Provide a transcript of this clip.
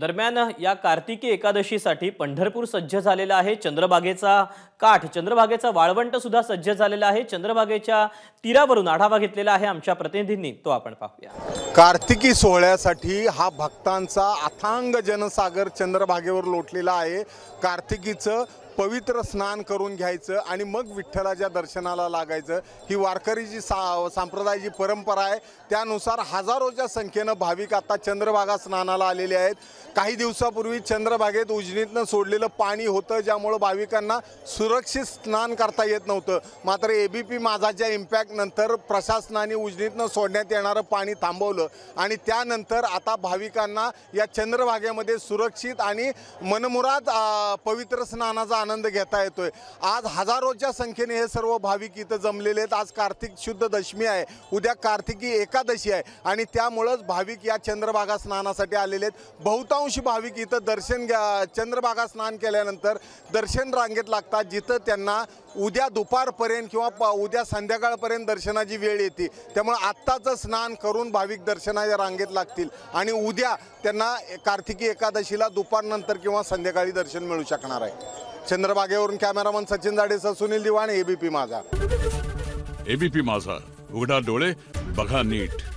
दरम्यान या कार्तिकी एकादशीसाठी पंढरपूर सज्ज झालेला आहे चंद्रभागेचा काठ चंद्रभागेचा वाळवंट सुद्धा सज्ज झालेला आहे चंद्रभागेच्या तीरावरून आढावा घेतलेला आहे आमच्या प्रतिनिधींनी तो आपण पाहूया कार्तिकी सोहळ्यासाठी हा भक्तांचा अथांग जनसागर चंद्रभागेवर लोटलेला आहे कार्तिकीचं पवित्र स्नान करून घ्यायचं आणि मग विठ्ठलाच्या दर्शनाला लागायचं ही जी सा सांप्रदायाची परंपरा आहे त्यानुसार हजारोच्या संख्येनं भाविक आता चंद्रभागा स्नानाला आलेले आहेत काही दिवसापूर्वी चंद्रभागेत उजनीतनं सोडलेलं पाणी होतं ज्यामुळं भाविकांना सुरक्षित स्नान करता येत नव्हतं मात्र ए बी पी माझाच्या इम्पॅक्टनंतर प्रशासनाने उजनीतनं सोडण्यात येणारं पाणी थांबवलं आणि त्यानंतर आता भाविकांना या चंद्रभागेमध्ये सुरक्षित आणि मनमुराद पवित्र स्नानाचा आनंद घेता येतोय आज हजारोच्या संख्येने हे सर्व भाविक इथं जमलेले आहेत आज कार्तिक शुद्ध दशमी आहे उद्या कार्तिकी एकादशी आहे आणि त्यामुळंच भाविक या चंद्रभागा स्नानासाठी आलेले आहेत बहुतांश भाविक इथं दर्शन घ्या चंद्रभागा स्नान केल्यानंतर दर्शन रांगेत लागतात जिथं त्यांना उद्या दुपारपर्यंत किंवा प उद्या संध्याकाळपर्यंत दर्शनाची वेळ येते त्यामुळं आत्ताचं स्नान करून भाविक दर्शनाच्या रांगेत लागतील आणि उद्या त्यांना कार्तिकी एकादशीला दुपारनंतर किंवा संध्याकाळी दर्शन मिळू शकणार आहे चंद्रबागेवरून कॅमेरामन सचिन जाडेसह सुनील दिवाणी एबीपी माझा एबीपी माझा उघडा डोळे बघा नीट